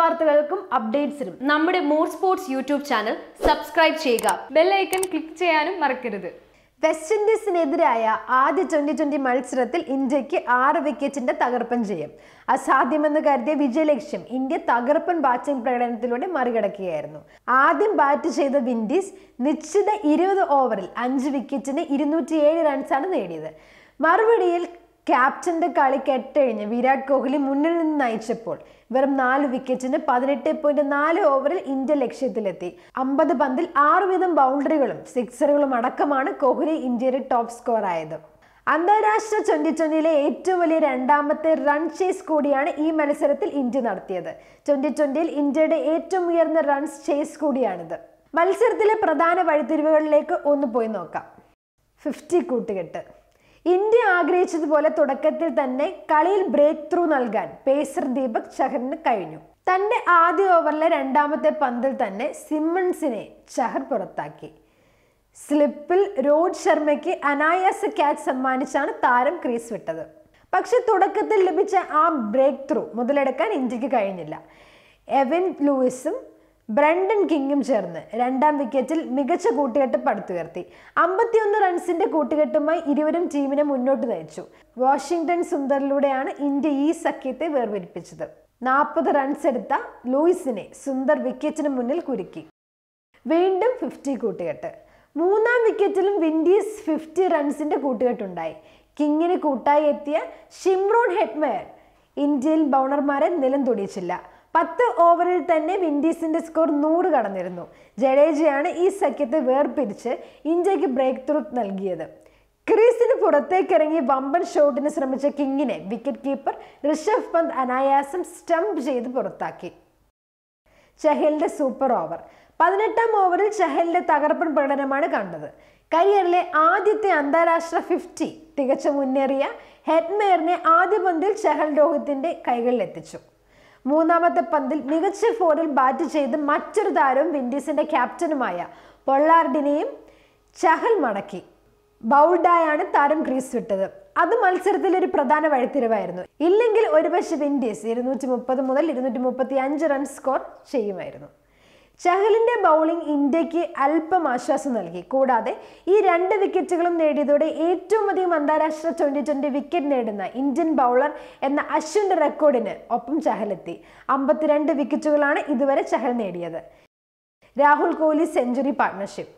വാർത്തകൾക്കും അപ്ഡേറ്റ്സിനും നമ്മുടെ more sports YouTube channel subscribe ചെയ്യുക ബെല്ലൈക്കൺ ക്ലിക്ക് ചെയ്യാനും മറക്കരുത് വെസ്റ്റ് ഇൻഡീസിനെതിരായ ആദ്യ ട്വന്റി ട്വന്റി മത്സരത്തിൽ ഇന്ത്യക്ക് ആറ് വിക്കറ്റിന്റെ തകർപ്പൻ ജയം അസാധ്യമെന്ന് കരുതിയ വിജയലക്ഷ്യം ഇന്ത്യ തകർപ്പൻ ബാറ്റിംഗ് പ്രകടനത്തിലൂടെ മറികടക്കുകയായിരുന്നു ആദ്യം ബാറ്റ് ചെയ്ത വിൻഡീസ് നിശ്ചിത ഇരുപത് ഓവറിൽ അഞ്ച് വിക്കറ്റിന് ഇരുന്നൂറ്റിയേഴ് റൺസാണ് നേടിയത് മറുപടിയിൽ ക്യാപ്റ്റന്റെ കളി കെട്ടഴിഞ്ഞ് വിരാട് കോഹ്ലി മുന്നിൽ നിന്ന് നയിച്ചപ്പോൾ വെറും നാല് വിക്കറ്റിന് പതിനെട്ട് പോയിന്റ് നാല് ഓവറിൽ ഇന്ത്യ ലക്ഷ്യത്തിലെത്തി അമ്പത് പന്തിൽ ആറ് വീതം ബൗണ്ടറികളും സിക്സറുകളും അടക്കമാണ് കോഹ്ലി ഇന്ത്യയുടെ ടോപ്പ് സ്കോർ ആയത് അന്താരാഷ്ട്ര ട്വന്റി ട്വന്റിയിലെ ഏറ്റവും വലിയ രണ്ടാമത്തെ റൺ ചേസ് കൂടിയാണ് ഈ മത്സരത്തിൽ ഇന്ത്യ നടത്തിയത് ട്വന്റി ട്വന്റിയിൽ ഇന്ത്യയുടെ ഏറ്റവും ഉയർന്ന റൺസ് ചേസ് കൂടിയാണിത് മത്സരത്തിലെ പ്രധാന വഴിത്തിരിവുകളിലേക്ക് ഒന്ന് പോയി നോക്കാം ഫിഫ്റ്റി കൂട്ടുകെട്ട് ഇന്ത്യ ആഗ്രഹിച്ചതുപോലെ തുടക്കത്തിൽ തന്നെ കളിയിൽ ബ്രേക്ക് ത്രൂ നൽകാൻ പേസർ ദീപക് ചഹറിന് കഴിഞ്ഞു തന്റെ ആദ്യ ഓവറിലെ രണ്ടാമത്തെ പന്തിൽ തന്നെ സിമ്മൺസിനെ ചഹർ പുറത്താക്കി സ്ലിപ്പിൽ രോഹിത് ശർമ്മയ്ക്ക് അനായാസ ക്യാച്ച് സമ്മാനിച്ചാണ് താരം ക്രീസ് വിട്ടത് പക്ഷെ തുടക്കത്തിൽ ലഭിച്ച ആ ബ്രേക്ക് ത്രൂ മുതലെടുക്കാൻ ഇന്ത്യക്ക് കഴിഞ്ഞില്ല എവിൻ ലൂയിസും ബ്രണ്ടൻ കിങ്ങും ചേർന്ന് രണ്ടാം വിക്കറ്റിൽ മികച്ച കൂട്ടുകെട്ട് പടുത്തുയർത്തി അമ്പത്തിയൊന്ന് റൺസിന്റെ കൂട്ടുകെട്ടുമായി ഇരുവരും ടീമിനെ മുന്നോട്ട് നയിച്ചു വാഷിംഗ്ടൺ സുന്ദറിലൂടെയാണ് ഇന്ത്യ ഈ സഖ്യത്തെ വേർപിരിപ്പിച്ചത് നാൽപ്പത് റൺസ് എടുത്ത ലൂയിസിനെ സുന്ദർ വിക്കറ്റിന് മുന്നിൽ കുരുക്കി വീണ്ടും ഫിഫ്റ്റി കൂട്ടുകെട്ട് മൂന്നാം വിക്കറ്റിലും വിൻഡീസ് ഫിഫ്റ്റി റൺസിന്റെ കൂട്ടുകെട്ടുണ്ടായി കിങ്ങിന് കൂട്ടായി എത്തിയ ഷിംറോൺ ഹെഡ്മയർ ഇന്ത്യയിൽ ബൗണർമാരെ നിലം തുടിയിച്ചില്ല പത്ത് ഓവറിൽ തന്നെ വിൻഡീസിന്റെ സ്കോർ നൂറ് കടന്നിരുന്നു ജഡേജയാണ് ഈ സഖ്യത്തെ വേർപിരിച്ച് ഇന്ത്യക്ക് ബ്രേക്ക് ത്രൂ നൽകിയത് ക്രീസിന് പുറത്തേക്കിറങ്ങി വമ്പൻ ഷോട്ടിന് ശ്രമിച്ച കിങ്ങിനെ വിക്കറ്റ് കീപ്പർ ഋഷഭ് പന്ത് അനായാസം സ്റ്റംപ് ചെയ്ത് പുറത്താക്കി ചഹലിന്റെ സൂപ്പർ ഓവർ പതിനെട്ടാം ഓവറിൽ ചഹലിന്റെ തകർപ്പൻ പ്രകടനമാണ് കണ്ടത് കരിയറിലെ ആദ്യത്തെ അന്താരാഷ്ട്ര ഫിഫ്റ്റി തികച്ചു മുന്നേറിയ ഹെഡ്മേറിനെ ആദ്യ പന്തിൽ ചഹൽ രോഹിത്തിന്റെ കൈകളിലെത്തിച്ചു മൂന്നാമത്തെ പന്തിൽ മികച്ച ഫോറിൽ ബാറ്റ് ചെയ്ത് മറ്റൊരു താരവും വിൻഡീസിന്റെ ക്യാപ്റ്റനുമായ പൊള്ളാർഡിനെയും ചഹൽ മടക്കി ബൗൾഡായാണ് താരം ക്രീസ് വിട്ടത് അത് മത്സരത്തിൽ ഒരു പ്രധാന വഴിത്തിരിവായിരുന്നു ഇല്ലെങ്കിൽ ഒരുപക്ഷെ വിൻഡീസ് ഇരുന്നൂറ്റി മുപ്പത് മുതൽ ഇരുന്നൂറ്റി മുപ്പത്തി അഞ്ച് റൺ സ്കോർ ചെയ്യുമായിരുന്നു ചഹലിന്റെ ബൗളിംഗ് ഇന്ത്യക്ക് അല്പം ആശ്വാസം നൽകി കൂടാതെ ഈ രണ്ട് വിക്കറ്റുകളും നേടിയതോടെ ഏറ്റവും അധികം അന്താരാഷ്ട്ര ട്വന്റി ട്വന്റി വിക്കറ്റ് നേടുന്ന ഇന്ത്യൻ ബൗളർ എന്ന അശ്വിന്റെ റെക്കോർഡിന് ഒപ്പം ചഹലെത്തി അമ്പത്തിരണ്ട് വിക്കറ്റുകളാണ് ഇതുവരെ ചഹൽ നേടിയത് രാഹുൽ കോഹ്ലി സെഞ്ചുറി പാർട്ണർഷിപ്പ്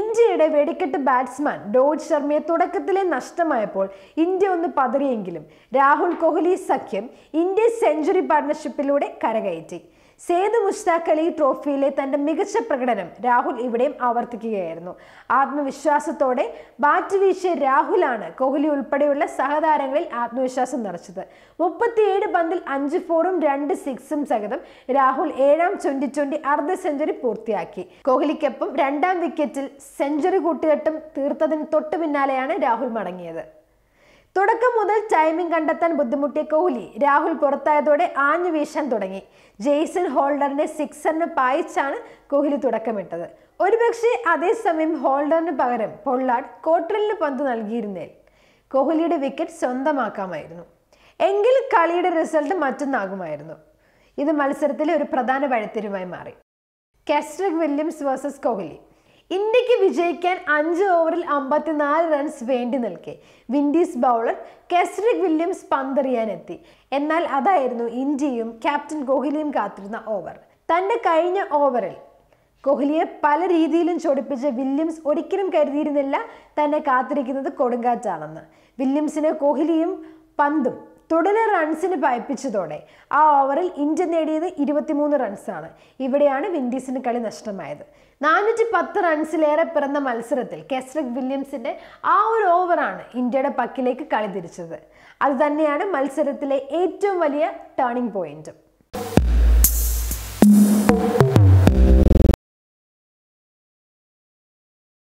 ഇന്ത്യയുടെ വെടിക്കെട്ട് ബാറ്റ്സ്മാൻ രോഹിത് ശർമ്മയെ തുടക്കത്തിലെ നഷ്ടമായപ്പോൾ ഇന്ത്യ ഒന്ന് പതറിയെങ്കിലും രാഹുൽ കോഹ്ലി സഖ്യം ഇന്ത്യ സെഞ്ചുറി പാർട്ണർഷിപ്പിലൂടെ കരകയറ്റി സേതു മുഷ്താഖ് അലി ട്രോഫിയിലെ തൻ്റെ മികച്ച പ്രകടനം രാഹുൽ ഇവിടെയും ആവർത്തിക്കുകയായിരുന്നു ആത്മവിശ്വാസത്തോടെ ബാറ്റ് വീശിയ രാഹുലാണ് കോഹ്ലി ഉൾപ്പെടെയുള്ള സഹതാരങ്ങളിൽ ആത്മവിശ്വാസം നിറച്ചത് മുപ്പത്തിയേഴ് പന്തിൽ അഞ്ച് ഫോറും രണ്ട് സിക്സും സഹിതം രാഹുൽ ഏഴാം ട്വന്റി ട്വന്റി അർദ്ധ സെഞ്ചുറി പൂർത്തിയാക്കി കോഹ്ലിക്കൊപ്പം രണ്ടാം വിക്കറ്റിൽ സെഞ്ചുറി കൂട്ടുകെട്ടും തീർത്തതിന് തൊട്ടു പിന്നാലെയാണ് രാഹുൽ മടങ്ങിയത് തുടക്കം മുതൽ ടൈമിംഗ് കണ്ടെത്താൻ ബുദ്ധിമുട്ടിയ കോഹ്ലി രാഹുൽ പുറത്തായതോടെ ആഞ്ഞു വീശാൻ തുടങ്ങി ജെയ്സൺ ഹോൾഡറിനെ സിക്സറിന് പായിച്ചാണ് കോഹ്ലി തുടക്കമിട്ടത് ഒരുപക്ഷെ അതേസമയം ഹോൾഡറിന് പകരം പൊള്ളാഡ് കോട്ടറിന് പന്ത് നൽകിയിരുന്നേൽ കോഹ്ലിയുടെ വിക്കറ്റ് സ്വന്തമാക്കാമായിരുന്നു എങ്കിൽ കളിയുടെ റിസൾട്ട് മറ്റൊന്നാകുമായിരുന്നു ഇത് മത്സരത്തിലെ ഒരു പ്രധാന വഴിത്തിരിവായി മാറി കാസ്ട്രിക് വില്യംസ് വേഴ്സസ് കോഹ്ലി ഇന്ത്യക്ക് വിജയിക്കാൻ അഞ്ച് ഓവറിൽ അമ്പത്തിനാല് റൺസ് വേണ്ടി നിൽക്കെ വിൻഡീസ് ബൗളർ കെസ്റ്റിക് വില്യംസ് പന്തെറിയാനെത്തി എന്നാൽ അതായിരുന്നു ഇന്ത്യയും ക്യാപ്റ്റൻ കോഹ്ലിയും കാത്തിരുന്ന ഓവർ തൻ്റെ കഴിഞ്ഞ ഓവറിൽ കോഹ്ലിയെ പല രീതിയിലും ചൊടിപ്പിച്ച വില്യംസ് ഒരിക്കലും കരുതിയിരുന്നില്ല തന്നെ കാത്തിരിക്കുന്നത് കൊടുങ്കാറ്റാണെന്ന് വില്യംസിന് കോഹ്ലിയും പന്തും തുടരെ റൺസിന് പയപ്പിച്ചതോടെ ആ ഓവറിൽ ഇന്ത്യ നേടിയത് ഇരുപത്തിമൂന്ന് റൺസാണ് ഇവിടെയാണ് വിൻഡീസിന് കളി നഷ്ടമായത് നാനൂറ്റി പത്ത് റൺസിലേറെ പിറന്ന മത്സരത്തിൽ കെസ്രിക് വില്യംസിന്റെ ആ ഒരു ഓവറാണ് ഇന്ത്യയുടെ പക്കിലേക്ക് കളി തിരിച്ചത് അതുതന്നെയാണ് മത്സരത്തിലെ ഏറ്റവും വലിയ ടേണിംഗ് പോയിന്റും